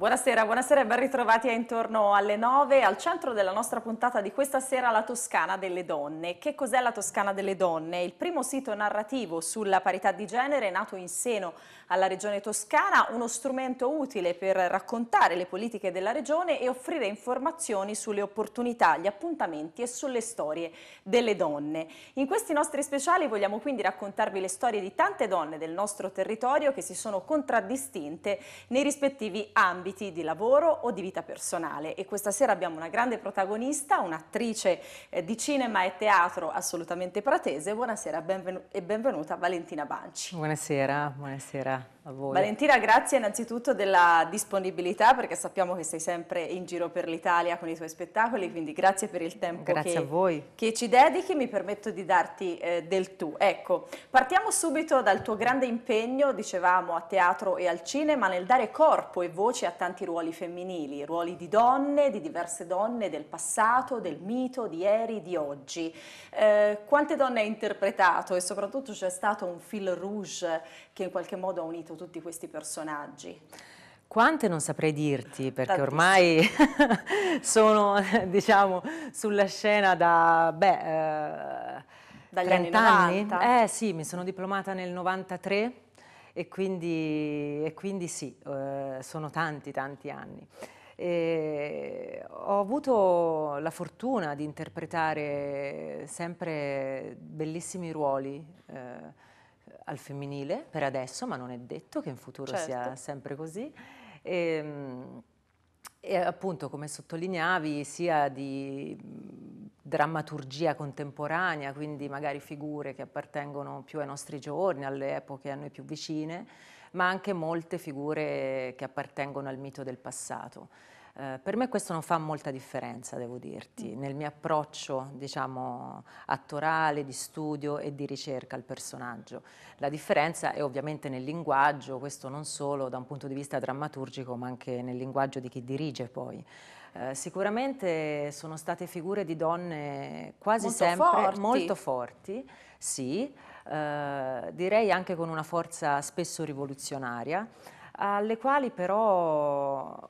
Buonasera, buonasera e ben ritrovati a intorno alle 9. Al centro della nostra puntata di questa sera la Toscana delle donne. Che cos'è la Toscana delle donne? Il primo sito narrativo sulla parità di genere nato in seno alla regione toscana, uno strumento utile per raccontare le politiche della regione e offrire informazioni sulle opportunità, gli appuntamenti e sulle storie delle donne. In questi nostri speciali vogliamo quindi raccontarvi le storie di tante donne del nostro territorio che si sono contraddistinte nei rispettivi ambiti ambiti di lavoro o di vita personale e questa sera abbiamo una grande protagonista, un'attrice eh, di cinema e teatro assolutamente pratese. Buonasera benvenu e benvenuta Valentina Banci. Buonasera, buonasera. Valentina, grazie innanzitutto della disponibilità perché sappiamo che sei sempre in giro per l'Italia con i tuoi spettacoli, quindi grazie per il tempo che, che, ci dedichi, mi permetto di darti eh, del tu. Ecco, partiamo subito dal tuo grande impegno, dicevamo, a teatro e al cinema nel dare corpo e voce a tanti ruoli femminili, ruoli di donne, di diverse donne del passato, del mito, di ieri, di oggi. Eh, quante donne hai interpretato e soprattutto c'è stato un fil rouge che in qualche modo ha unito detto tutti questi personaggi? Quante non saprei dirti, perché Tantissimo. ormai sono, diciamo, sulla scena da, beh, eh, Dagli 30 anni, 90. anni. Eh sì, mi sono diplomata nel 93 e quindi, e quindi sì, eh, sono tanti, tanti anni. E ho avuto la fortuna di interpretare sempre bellissimi ruoli, eh, al femminile per adesso, ma non è detto che in futuro certo. sia sempre così. E, ehm, e appunto, come sottolineavi, sia di drammaturgia contemporanea, quindi magari figure che appartengono più ai nostri giorni, alle epoche a noi più vicine, ma anche molte figure che appartengono al mito del passato. Eh, per me questo non fa molta differenza, devo dirti, mm. nel mio approccio, diciamo, attorale, di studio e di ricerca al personaggio. La differenza è ovviamente nel linguaggio, questo non solo da un punto di vista drammaturgico, ma anche nel linguaggio di chi dirige poi. Eh, sicuramente sono state figure di donne quasi molto sempre forti. molto forti, sì, eh, direi anche con una forza spesso rivoluzionaria, alle quali però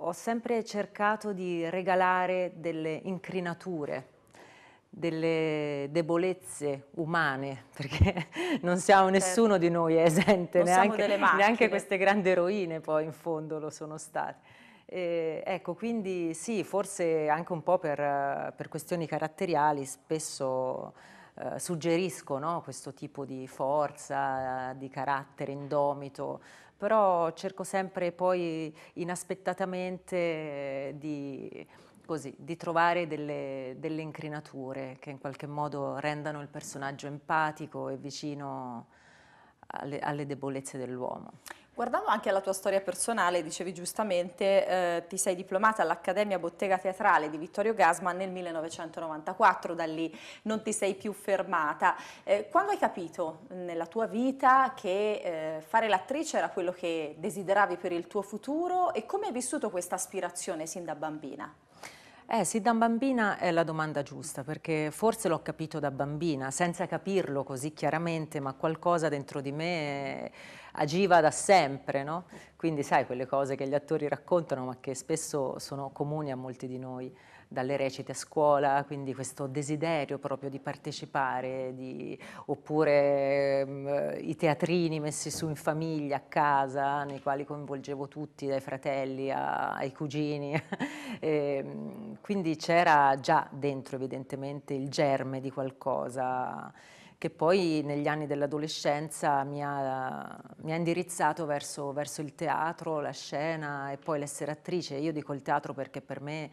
ho sempre cercato di regalare delle incrinature, delle debolezze umane, perché non siamo certo. nessuno di noi è esente, neanche, neanche, queste grandi eroine poi in fondo lo sono state. E, ecco, quindi sì, forse anche un po' per, per questioni caratteriali spesso eh, suggerisco no, questo tipo di forza, di carattere indomito, però cerco sempre poi inaspettatamente eh, di, così, di trovare delle, delle, incrinature che in qualche modo rendano il personaggio empatico e vicino alle, alle debolezze dell'uomo. Guardando anche alla tua storia personale, dicevi giustamente, eh, ti sei diplomata all'Accademia Bottega Teatrale di Vittorio Gasman nel 1994, da lì non ti sei più fermata. Eh, quando hai capito nella tua vita che eh, fare l'attrice era quello che desideravi per il tuo futuro e come hai vissuto questa aspirazione sin da bambina? Eh, sì, da bambina è la domanda giusta, perché forse l'ho capito da bambina, senza capirlo così chiaramente, ma qualcosa dentro di me eh, agiva da sempre, no? Quindi sai, quelle cose che gli attori raccontano, ma che spesso sono comuni a molti di noi dalle recite a scuola, quindi questo desiderio proprio di partecipare, di, oppure mh, ehm, i teatrini messi su in famiglia, a casa, nei quali coinvolgevo tutti, dai fratelli a, ai cugini. e, ehm, quindi c'era già dentro evidentemente il germe di qualcosa che poi negli anni dell'adolescenza mi, mi ha, indirizzato verso, verso il teatro, la scena e poi l'essere attrice. Io dico il teatro perché per me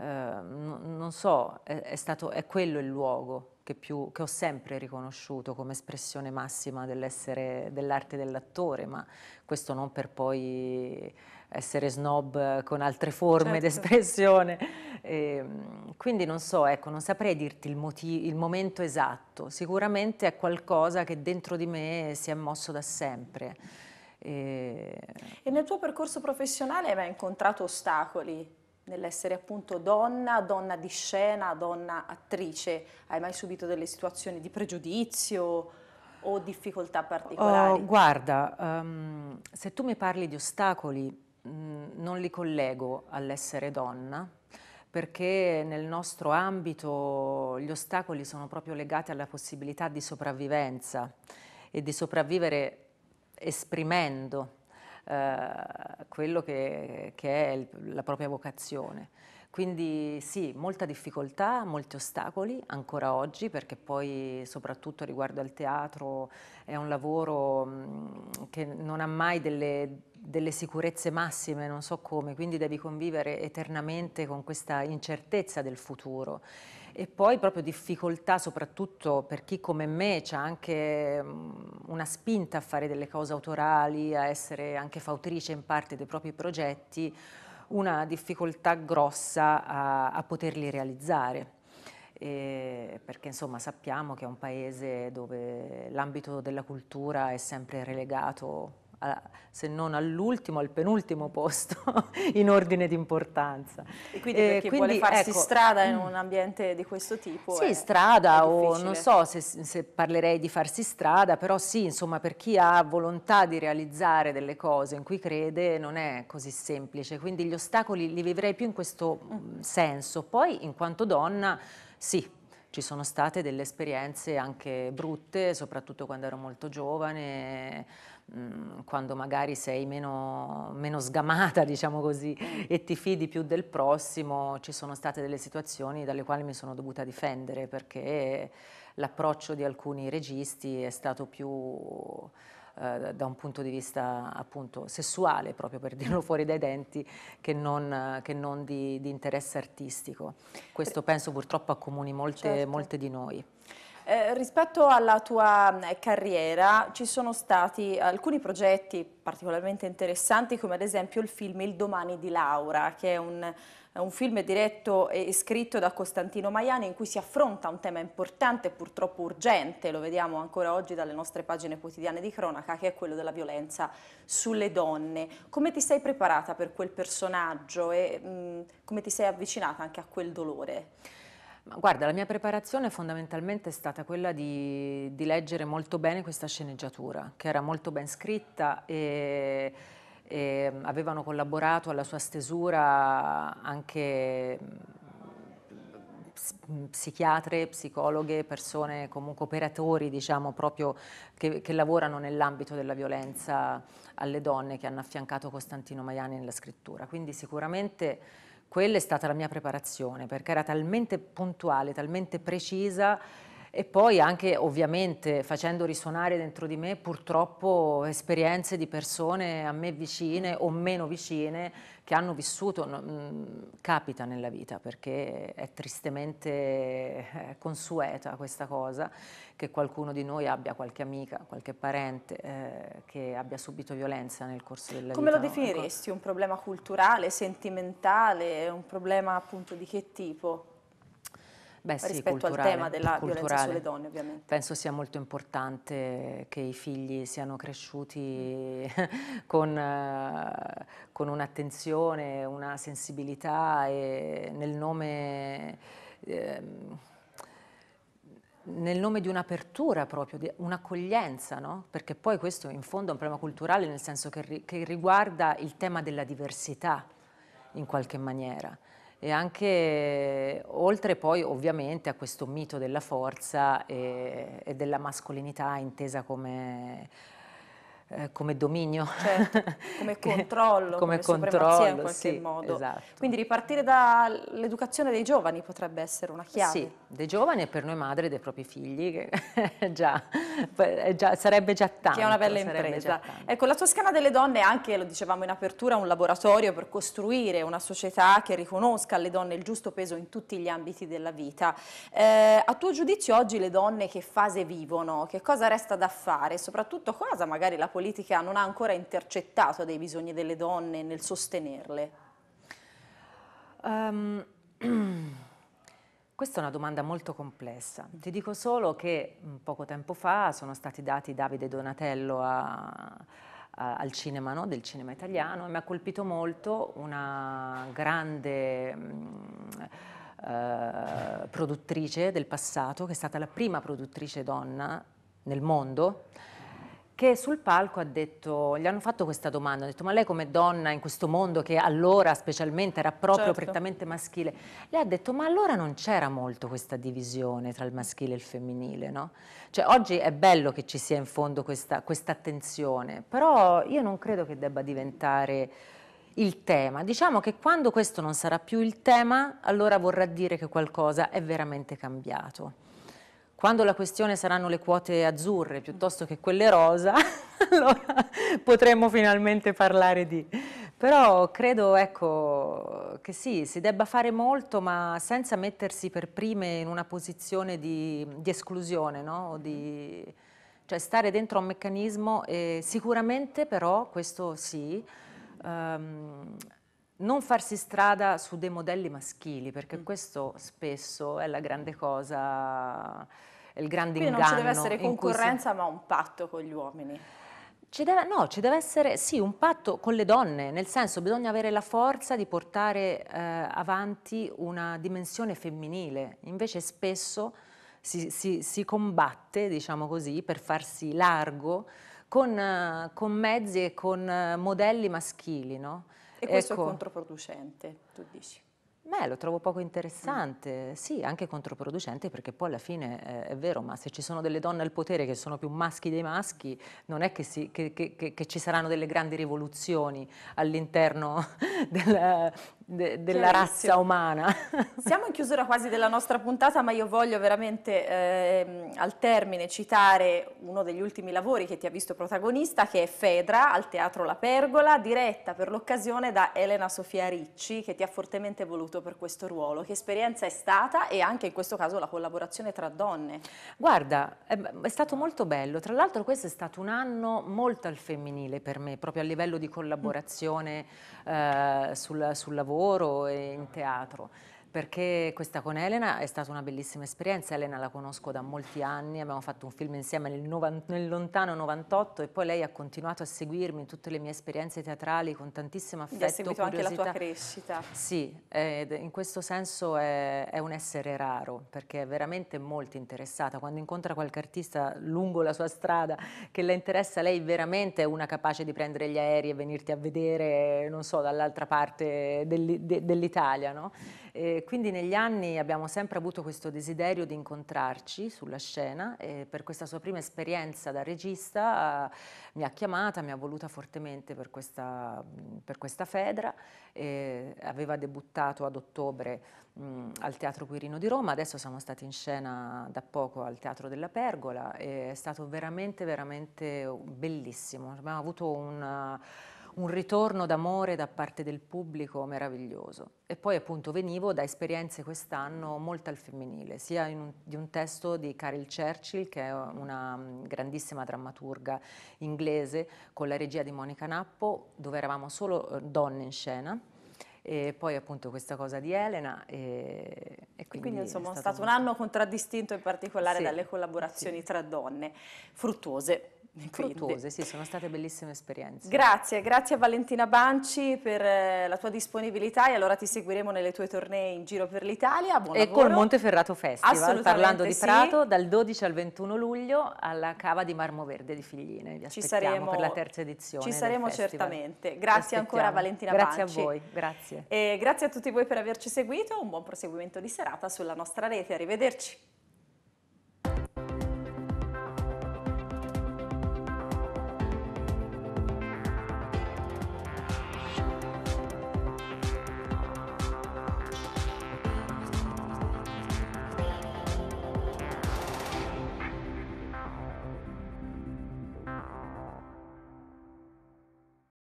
Ehm, non so, è, è, stato, è quello il luogo che, più, che, ho sempre riconosciuto come espressione massima dell'essere, dell'arte dell'attore, ma questo non per poi essere snob con altre forme certo. d'espressione. Ehm, quindi non so, ecco, non saprei dirti il, motiv- il momento esatto, sicuramente è qualcosa che dentro di me si è mosso da sempre. E, ehm e nel tuo percorso professionale hai mai incontrato ostacoli? nell'essere appunto donna, donna di scena, donna attrice? Hai mai subito delle situazioni di pregiudizio o difficoltà particolari? Oh, guarda, um, se tu mi parli di ostacoli, mh, mm, non li collego all'essere donna, perché nel nostro ambito gli ostacoli sono proprio legati alla possibilità di sopravvivenza e di sopravvivere esprimendo eh, quello che, che è il, la propria vocazione. Quindi sì, molta difficoltà, molti ostacoli ancora oggi perché poi soprattutto riguardo al teatro è un lavoro mm, che non ha mai delle, delle sicurezze massime, non so come, quindi devi convivere eternamente con questa incertezza del futuro. E poi proprio difficoltà, soprattutto per chi come me ha anche mm, una spinta a fare delle cose autorali, a essere anche fautrice in parte dei propri progetti, una difficoltà grossa a, a poterli realizzare. Eh, perché insomma sappiamo che è un paese dove l'ambito della cultura è sempre relegato a, se non all'ultimo, al penultimo posto in ordine di importanza. E quindi per eh, quindi, vuole farsi ecco, strada in mm. un ambiente di questo tipo? Sì, è, strada è o non so se, se, parlerei di farsi strada, però sì, insomma per chi ha volontà di realizzare delle cose in cui crede non è così semplice, quindi gli ostacoli li vivrei più in questo mm. senso. Poi in quanto donna sì, ci sono state delle esperienze anche brutte, soprattutto quando ero molto giovane, mm, quando magari sei meno, meno sgamata, diciamo così, e ti fidi più del prossimo, ci sono state delle situazioni dalle quali mi sono dovuta difendere perché l'approccio di alcuni registi è stato più eh, da un punto di vista appunto sessuale, proprio per dirlo fuori dai denti, che non, che non di, di, interesse artistico. Questo penso purtroppo accomuni molte, certo. molte di noi. Eh, rispetto alla tua eh, carriera ci sono stati alcuni progetti particolarmente interessanti come ad esempio il film Il domani di Laura che è un un film diretto e scritto da Costantino Maiani in cui si affronta un tema importante e purtroppo urgente, lo vediamo ancora oggi dalle nostre pagine quotidiane di cronaca, che è quello della violenza sulle donne. Come ti sei preparata per quel personaggio e mh, come ti sei avvicinata anche a quel dolore? Guarda, la mia preparazione fondamentalmente è stata quella di, di, leggere molto bene questa sceneggiatura, che era molto ben scritta e eh, avevano collaborato alla sua stesura anche mm, mm, psichiatre, psicologhe, persone comunque operatori diciamo proprio che, che lavorano nell'ambito della violenza alle donne che hanno affiancato Costantino Maiani nella scrittura. Quindi sicuramente quella è stata la mia preparazione perché era talmente puntuale, talmente precisa e poi anche ovviamente facendo risuonare dentro di me purtroppo esperienze di persone a me vicine o meno vicine che hanno vissuto, mh, mm, capita nella vita perché è tristemente eh, consueta questa cosa, che qualcuno di noi abbia qualche amica, qualche parente eh, che abbia subito violenza nel corso della Come vita. Come lo definiresti? Un problema culturale, sentimentale, un problema appunto di che tipo? Beh, sì, rispetto al tema della culturale. violenza sulle donne ovviamente. Penso sia molto importante che i figli siano cresciuti con, eh, con un'attenzione, una sensibilità e nel nome... Ehm, nel nome di un'apertura proprio, di un'accoglienza, no? perché poi questo in fondo è un problema culturale nel senso che, ri che riguarda il tema della diversità in qualche maniera e anche oltre poi ovviamente a questo mito della forza e, e della mascolinità intesa come eh, come dominio, certo, come controllo, come, come controllo, in qualche sì, modo. Esatto. Quindi ripartire dall'educazione dei giovani potrebbe essere una chiave. Sì, dei giovani e per noi madri dei propri figli, che già, già, sarebbe già tanto. Che è una bella impresa. Ecco, la Toscana delle Donne è anche, lo dicevamo in apertura, un laboratorio per costruire una società che riconosca alle donne il giusto peso in tutti gli ambiti della vita. Eh, a tuo giudizio oggi le donne che fase vivono? Che cosa resta da fare? Soprattutto cosa magari la politica politica non ha ancora intercettato dei bisogni delle donne nel sostenerle? Um, questa è una domanda molto complessa. Ti dico solo che mm, poco tempo fa sono stati dati Davide Donatello a, a, al cinema, no? del cinema italiano, e mi ha colpito molto una grande... Mh, mm, eh, produttrice del passato, che è stata la prima produttrice donna nel mondo, che sul palco ha detto, gli hanno fatto questa domanda, hanno detto ma lei come donna in questo mondo che allora specialmente era proprio certo. prettamente maschile, lei ha detto ma allora non c'era molto questa divisione tra il maschile e il femminile, no? Cioè oggi è bello che ci sia in fondo questa, questa attenzione, però io non credo che debba diventare il tema. Diciamo che quando questo non sarà più il tema, allora vorrà dire che qualcosa è veramente cambiato quando la questione saranno le quote azzurre piuttosto che quelle rosa, allora potremmo finalmente parlare di... Però credo ecco, che sì, si debba fare molto, ma senza mettersi per prime in una posizione di, di esclusione, no? di, cioè stare dentro a un meccanismo e sicuramente però, questo sì, um, non farsi strada su dei modelli maschili, perché mm. questo spesso è la grande cosa il grande Quindi inganno. Quindi non ci deve essere concorrenza si... ma un patto con gli uomini. Ci deve, no, ci deve essere sì un patto con le donne, nel senso bisogna avere la forza di portare eh, avanti una dimensione femminile, invece spesso si, si, si combatte, diciamo così, per farsi largo con, eh, con mezzi e con eh, modelli maschili. No? E questo ecco. è controproducente, tu dici? Beh, lo trovo poco interessante, mm. sì, anche controproducente perché poi alla fine eh, è vero, ma se ci sono delle donne al potere che sono più maschi dei maschi, non è che, si, che, che, che ci saranno delle grandi rivoluzioni all'interno della, de, della razza umana. Siamo in chiusura quasi della nostra puntata, ma io voglio veramente eh, al termine citare uno degli ultimi lavori che ti ha visto protagonista, che è Fedra al Teatro La Pergola, diretta per l'occasione da Elena Sofia Ricci, che ti ha fortemente voluto per questo ruolo. Che esperienza è stata e anche in questo caso la collaborazione tra donne? Guarda, è stato molto bello. Tra l'altro questo è stato un anno molto al femminile per me, proprio a livello di collaborazione eh, sul, sul lavoro e in teatro perché questa con Elena è stata una bellissima esperienza, Elena la conosco da molti anni, abbiamo fatto un film insieme nel, nel, lontano 98 e poi lei ha continuato a seguirmi in tutte le mie esperienze teatrali con tantissimo affetto, ha seguito curiosità. anche la tua crescita. Sì, eh, in questo senso è, è, un essere raro perché è veramente molto interessata, quando incontra qualche artista lungo la sua strada che la interessa, lei veramente è una capace di prendere gli aerei e venirti a vedere, non so, dall'altra parte dell'Italia, no? E quindi negli anni abbiamo sempre avuto questo desiderio di incontrarci sulla scena e per questa sua prima esperienza da regista eh, mi ha chiamata, mi ha voluta fortemente per questa, per questa Fedra, eh, aveva debuttato ad ottobre mh, al Teatro Quirino di Roma, adesso siamo stati in scena da poco al Teatro della Pergola, e è stato veramente veramente bellissimo, abbiamo avuto un un ritorno d'amore da parte del pubblico meraviglioso. E poi appunto venivo da esperienze quest'anno molto al femminile, sia un, di un testo di Carol Churchill, che è una mm, grandissima drammaturga inglese, con la regia di Monica Nappo, dove eravamo solo eh, donne in scena, e poi appunto questa cosa di Elena e, e quindi, quindi, insomma è stato, stato un anno contraddistinto in particolare sì, dalle collaborazioni sì. tra donne fruttuose fruttuose, sì, sono state bellissime esperienze. Grazie, grazie a Valentina Banci per eh, la tua disponibilità e allora ti seguiremo nelle tue tornee in giro per l'Italia. Buon e lavoro. col Monteferrato Festival, parlando di Prato, dal 12 al 21 luglio alla Cava di Marmo Verde di Figline. Vi ci saremo, per la terza edizione. Ci saremo certamente. Grazie ancora a Valentina grazie Banci. Grazie a voi, grazie. E grazie a tutti voi per averci seguito, un buon proseguimento di serata sulla nostra rete. Arrivederci.